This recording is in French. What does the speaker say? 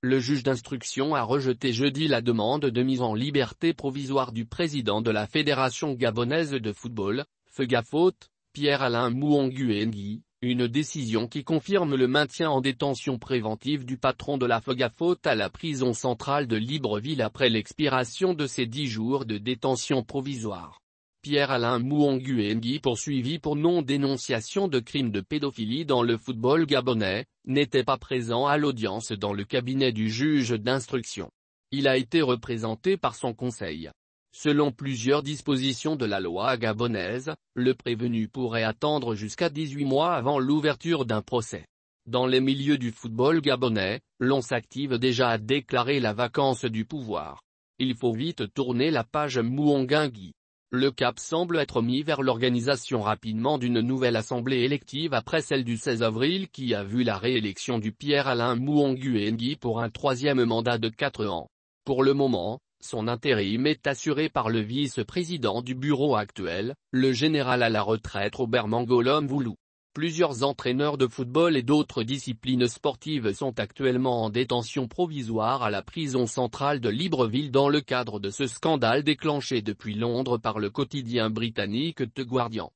Le juge d'instruction a rejeté jeudi la demande de mise en liberté provisoire du président de la Fédération gabonaise de football, Fegafaute, Pierre-Alain Mouonguengi, une décision qui confirme le maintien en détention préventive du patron de la Fegafaute à la prison centrale de Libreville après l'expiration de ses dix jours de détention provisoire. Pierre-Alain Mouanguengui poursuivi pour non-dénonciation de crimes de pédophilie dans le football gabonais, n'était pas présent à l'audience dans le cabinet du juge d'instruction. Il a été représenté par son conseil. Selon plusieurs dispositions de la loi gabonaise, le prévenu pourrait attendre jusqu'à 18 mois avant l'ouverture d'un procès. Dans les milieux du football gabonais, l'on s'active déjà à déclarer la vacance du pouvoir. Il faut vite tourner la page Mouanguengui. Le cap semble être mis vers l'organisation rapidement d'une nouvelle assemblée élective après celle du 16 avril qui a vu la réélection du Pierre-Alain Mouonguengui pour un troisième mandat de quatre ans. Pour le moment, son intérim est assuré par le vice-président du bureau actuel, le général à la retraite Robert Mangolom Voulou. Plusieurs entraîneurs de football et d'autres disciplines sportives sont actuellement en détention provisoire à la prison centrale de Libreville dans le cadre de ce scandale déclenché depuis Londres par le quotidien britannique The Guardian.